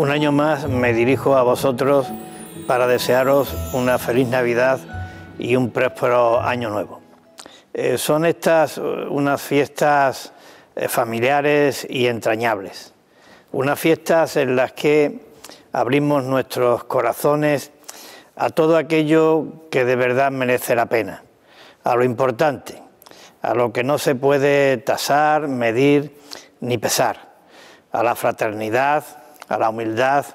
Un año más me dirijo a vosotros para desearos una feliz Navidad y un próspero año nuevo. Eh, son estas eh, unas fiestas eh, familiares y entrañables, unas fiestas en las que abrimos nuestros corazones a todo aquello que de verdad merece la pena, a lo importante, a lo que no se puede tasar, medir ni pesar, a la fraternidad, a la humildad,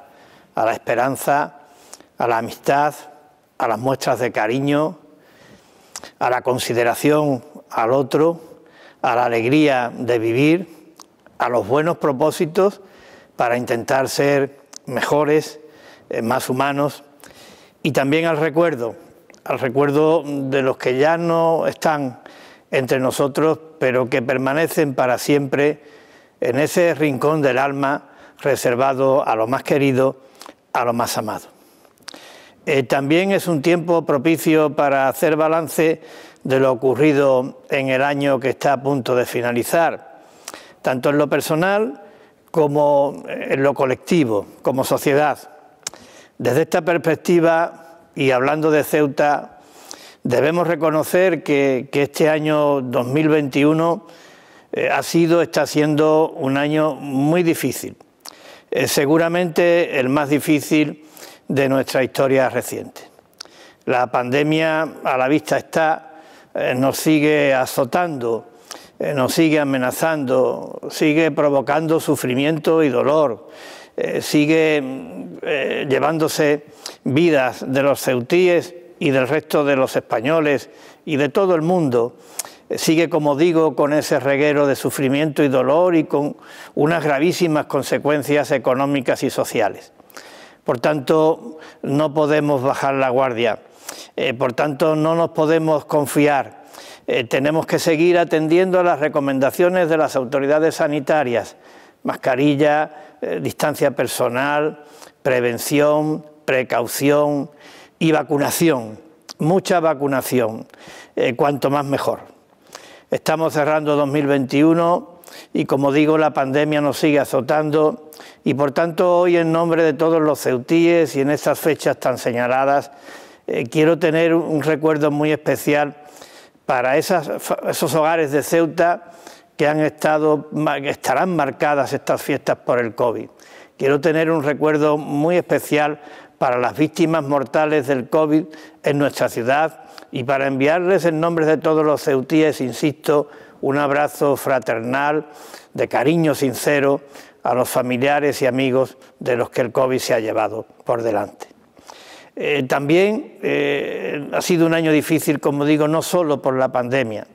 a la esperanza, a la amistad, a las muestras de cariño, a la consideración al otro, a la alegría de vivir, a los buenos propósitos para intentar ser mejores, eh, más humanos, y también al recuerdo, al recuerdo de los que ya no están entre nosotros, pero que permanecen para siempre en ese rincón del alma reservado a los más queridos, a los más amados. Eh, también es un tiempo propicio para hacer balance de lo ocurrido en el año que está a punto de finalizar, tanto en lo personal como en lo colectivo, como sociedad. Desde esta perspectiva, y hablando de Ceuta, debemos reconocer que, este año 2021 eh, ha sido, está siendo un año muy difícil seguramente el más difícil de nuestra historia reciente. La pandemia a la vista está, eh, nos sigue azotando, eh, nos sigue amenazando, sigue provocando sufrimiento y dolor, eh, sigue mm, llevándose vidas de los ceutíes y del resto de los españoles y de todo el mundo sigue, como digo, con ese reguero de sufrimiento y dolor y con unas gravísimas consecuencias económicas y sociales. Por tanto, no podemos bajar la guardia, eh, por tanto, no nos podemos confiar. Eh, tenemos que seguir atendiendo a las recomendaciones de las autoridades sanitarias, mascarilla, eh, distancia personal, prevención, precaución y vacunación, mucha vacunación, cuanto más mejor. Estamos cerrando 2021 y como digo, la pandemia nos sigue azotando y por tanto hoy en nombre de todos los ceutíes y en estas fechas tan señaladas, eh, quiero tener un recuerdo muy especial para esos hogares de Ceuta que han estado, que estarán marcadas estas fiestas por el COVID. Quiero tener un recuerdo muy especial para las víctimas mortales del COVID en nuestra ciudad y para enviarles en nombre de todos los ceutíes, insisto, un abrazo fraternal, de cariño sincero a los familiares y amigos de los que el COVID se ha llevado por delante. Eh, también eh, ha sido un año difícil, como digo, no solo por la pandemia,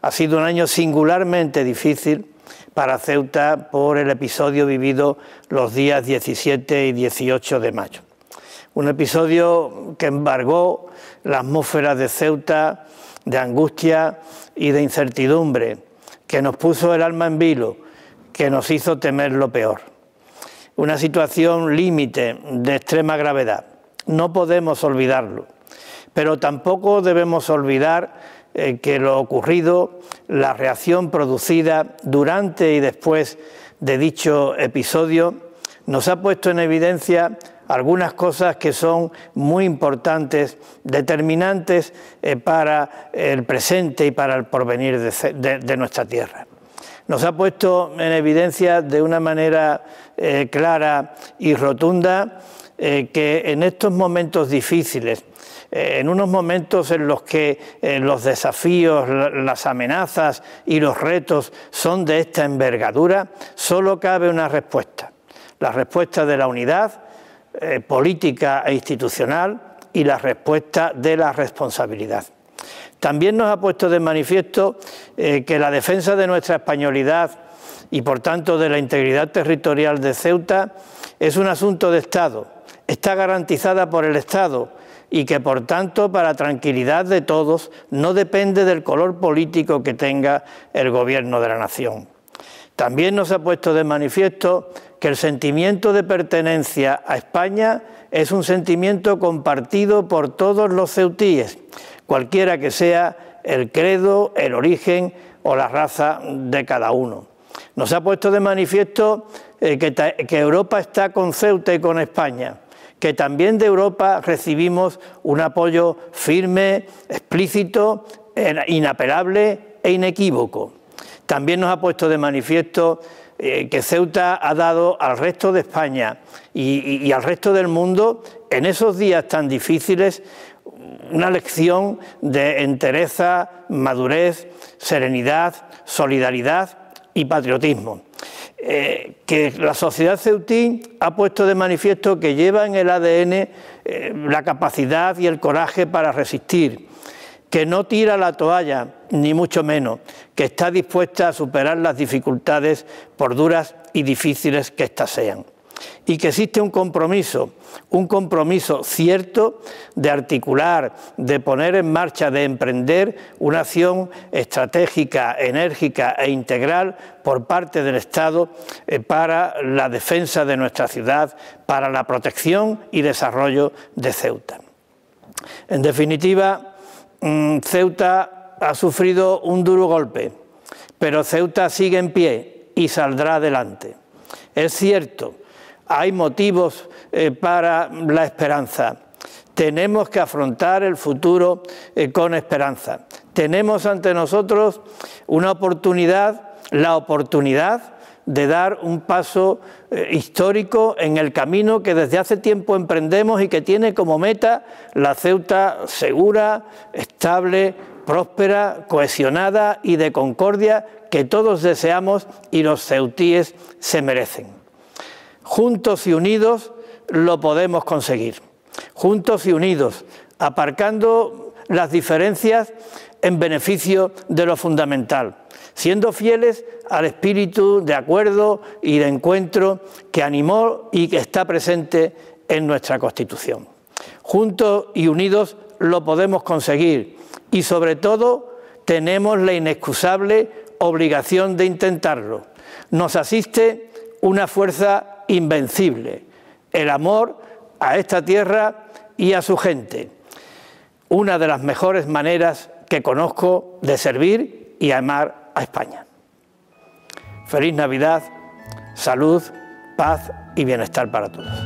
ha sido un año singularmente difícil para Ceuta por el episodio vivido los días 17 y 18 de mayo. Un episodio que embargó la atmósfera de Ceuta, de angustia y de incertidumbre, que nos puso el alma en vilo, que nos hizo temer lo peor. Una situación límite de extrema gravedad. No podemos olvidarlo, pero tampoco debemos olvidar eh, que lo ocurrido, la reacción producida durante y después de dicho episodio, nos ha puesto en evidencia algunas cosas que son muy importantes, determinantes eh, para el presente y para el porvenir de, nuestra tierra. Nos ha puesto en evidencia de una manera eh, clara y rotunda eh, que en estos momentos difíciles, en unos momentos en los que los desafíos, las amenazas y los retos son de esta envergadura, solo cabe una respuesta ...la respuesta de la unidad eh, política e institucional y la respuesta de la responsabilidad. También nos ha puesto de manifiesto eh, que la defensa de nuestra españolidad y por tanto de la integridad territorial de Ceuta es un asunto de Estado, está garantizada por el Estado y que por tanto para tranquilidad de todos no depende del color político que tenga el gobierno de la nación. También nos ha puesto de manifiesto que el sentimiento de pertenencia a España es un sentimiento compartido por todos los ceutíes, cualquiera que sea el credo, el origen o la raza de cada uno. Nos ha puesto de manifiesto eh, que Europa está con Ceuta y con España que también de Europa recibimos un apoyo firme, explícito, inapelable e inequívoco. También nos ha puesto de manifiesto eh, que Ceuta ha dado al resto de España y, al resto del mundo, en esos días tan difíciles, una lección de entereza, madurez, serenidad, solidaridad y patriotismo. Eh, que la sociedad ceutí ha puesto de manifiesto que lleva en el ADN eh, la capacidad y el coraje para resistir, que no tira la toalla, ni mucho menos, que está dispuesta a superar las dificultades, por duras y difíciles que éstas sean. Y que existe un compromiso, un compromiso cierto de articular, de poner en marcha, de emprender una acción estratégica, enérgica e integral por parte del Estado eh, para la defensa de nuestra ciudad, para la protección y desarrollo de Ceuta. En definitiva, Mm, Ceuta ha sufrido un duro golpe, pero Ceuta sigue en pie y saldrá adelante. Es cierto, hay motivos eh, para la esperanza. Tenemos que afrontar el futuro eh, con esperanza. Tenemos ante nosotros una oportunidad, la oportunidad de dar un paso eh, histórico en el camino que desde hace tiempo emprendemos y que tiene como meta la Ceuta segura, estable, próspera, cohesionada y de concordia que todos deseamos y los ceutíes se merecen. Juntos y unidos lo podemos conseguir. Juntos y unidos, aparcando las diferencias en beneficio de lo fundamental, siendo fieles al espíritu de acuerdo y de encuentro que animó y que está presente en nuestra Constitución. Juntos y unidos lo podemos conseguir y sobre todo tenemos la inexcusable obligación de intentarlo. Nos asiste una fuerza invencible, el amor a esta tierra y a su gente. Una de las mejores maneras que conozco de servir y amar a España. Feliz Navidad, salud, paz y bienestar para todos.